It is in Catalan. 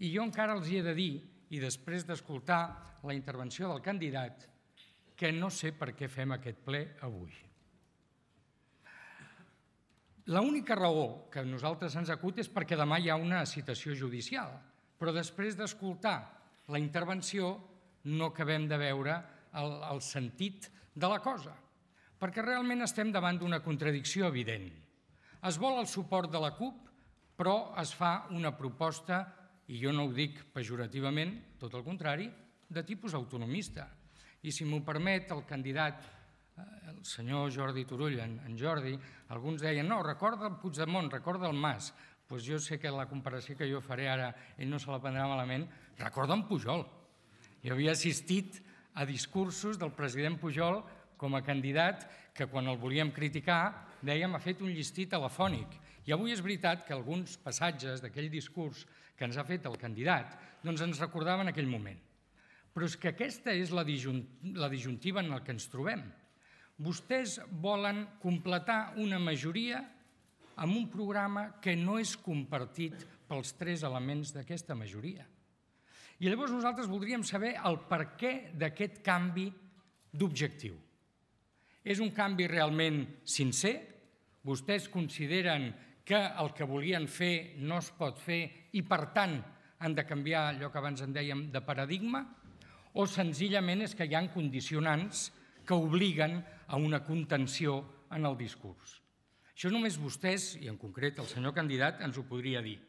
I jo encara els hi he de dir, i després d'escoltar la intervenció del candidat, que no sé per què fem aquest ple avui. L'única raó que a nosaltres ens acut és perquè demà hi ha una citació judicial, però després d'escoltar la intervenció no acabem de veure el, el sentit de la cosa, perquè realment estem davant d'una contradicció evident. Es vol el suport de la CUP, però es fa una proposta i jo no ho dic pejorativament, tot el contrari, de tipus autonomista. I si m'ho permet, el candidat, eh, el senyor Jordi Turull, en, Jordi, alguns deien, no, recorda el Puigdemont, recorda el Mas. Doncs pues jo sé que la comparació que jo faré ara, ell no se la prendrà malament, recorda en Pujol. Jo havia assistit a discursos del president Pujol com a candidat que quan el volíem criticar dèiem ha fet un llistí telefònic. I avui és veritat que alguns passatges d'aquell discurs que ens ha fet el candidat doncs ens recordaven aquell moment. Però és que aquesta és la, la disjuntiva en la que ens trobem. Vostès volen completar una majoria amb un programa que no és compartit pels tres elements d'aquesta majoria. I llavors nosaltres voldríem saber el per què d'aquest canvi d'objectiu. És un canvi realment sincer? Vostès consideren que el que volien fer no es pot fer i, per tant, han de canviar allò que abans en dèiem de paradigma? O senzillament és que hi ha condicionants que obliguen a una contenció en el discurs? Això només vostès, i en concret el senyor candidat, ens ho podria dir.